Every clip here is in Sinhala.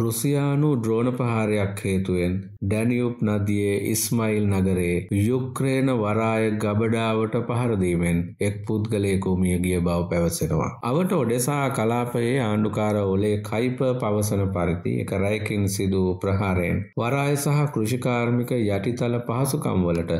රුසියානු ඩ්‍රෝණ ප්‍රහාරයක් හේතුවෙන් ඩැනියුප් නදියේ ඉස්මයිල් නගරේ යුක්‍රේන වරාය ගබඩාවට පහරදීමෙන් එක් පුද්ගලයෙකු මිය ගිය බව පැවසෙනවා. අවට ඔඩෙසා කලාපයේ ආණ්ඩුකාර ඔලේ කයිප පවසන පරිදි එක රැයකින් සිදු ප්‍රහාරයෙන් වරාය සහ කෘෂිකාර්මික යටිතල පහසුකම්වලට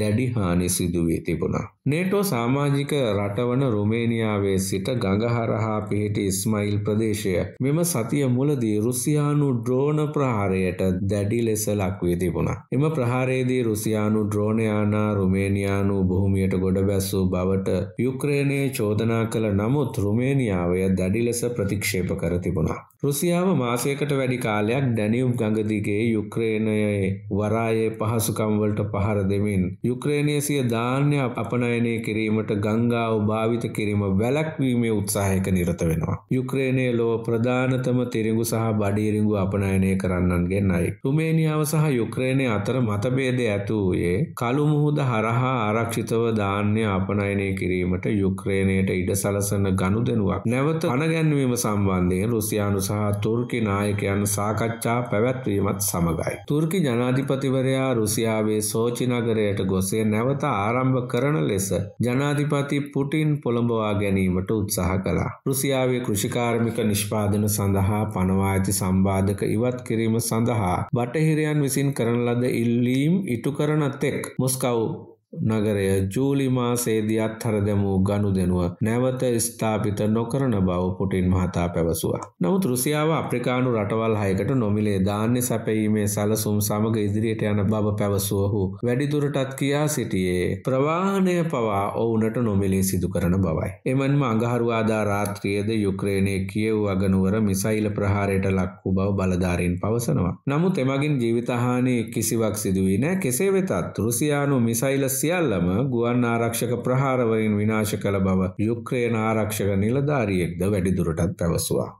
දැඩි හානි සිදුවී තිබුණා. නේටෝ සාමාජික රටවන රුමේනියාවේ සිට ගඟහරහා පිහිටි ඉස්මයිල් ප්‍රදේශය මෙම සතිය මුලදී රුසියානු ඩ්‍රෝන ප්‍රහාරයට දැඩි ලෙස ලක්වී තිබුණා. එම ප්‍රහාරයේදී රුසියානු ඩ්‍රෝනයානා රුමේනියානු භූමියට ගොඩබැස්සූ බවට යුක්‍රේනයේ චෝදනා කළ නමුත් රුමේනියාවය දැඩි ලෙස ප්‍රතික්ෂේප කර තිබුණා. රුසියාව මාසයකට වැඩි කාලයක් ඩැනියුම් ගඟදිගේ යුක්‍රේණයේ වරායේ පහසුකම්වලට පහර දෙමින් යුක්‍රේණය සිය ධාන්‍ය අපනයනය කිරීමට ගංගාව භාවිත කිරීම වැලැක්වීමේ උත්සාහයක නිරත වෙනවා. යුක්‍රේණය ලොව ප්‍රධානතම තිරිඟු සහ බඩීරිංගු අපනයනය කරන්නන්ගෙන් අයි. රුමේනියාව සහ යුක්‍රේණය අතර මතබේදය ඇතු වූයේ කළුමුහුද හරහා ආරක්ෂිතව ධාන්‍ය අපනයනය කිරීමට යුක්‍රේණයට ඉඩ සලසන ගනුදෙනුවක් නැවත අනගැන්වීම සම්බන්ධයෙන් රුසියානු සහ සහ තුර්කි නායකයන් සාකච්ඡා පැවැත්වීමත් සමගයි. තුර්කි ජනාධිපතිවරයා රුසියාවේ සෝචි නගරයට ගොසේ නැවත ආරම්භ කරන ලෙස ජනාධිපති පුටින් පොළඹවා ගැනීමට උත්සාහ කළා. රුසියාවේ කෘෂිකාර්මික නිෂ්පාදන සඳහා පනවා ඇති සම්බාධක ඉවත් කිරීම සඳහා බටහිරයන් විසින් කරන ලද ඉල්ලීම් ඉටු කරන තෙක් මොස්කව් නගරය ජූලි මාසේදී අත්හර දැමූ ගනුදෙනුව නැවත ස්ථාපිත නොකරන බව පුටින් මහතා පැවසුවා. නමුත් රුසියාව අප්‍රිකානු රටවල් හයකට නොමිලේ ධාන්‍ය සැපයීමේ සැලසුම් සමග ඉදිරියට යන බව පැවසුවහු වැඩිදුරටත් කියා සිටියේ ප්‍රවාහනය පවා ඔවුනට නොමිලේ සිදු කරන බවයි. එමන්ම අඟහරුවාදා රාත්‍රියේද යුක්‍රේනය කියව් අගනුවර මිසයිල ප්‍රහාරයට ලක්වු බව බලධාරීන් පවසනවා. නමුත් එමගින් ජීවිතහානි කිසිවක් සිදුවී නෑ කෙසේ වෙතත් රුසියානු මිසයිලස් සියල්ලම ගුවන් ආරක්ෂක ප්‍රහාරවලින් විනාශ කළ බව යුක්‍රේන ආරක්ෂක නිලධාරියෙක්ද වැඩිදුරටත් පැවසුවා.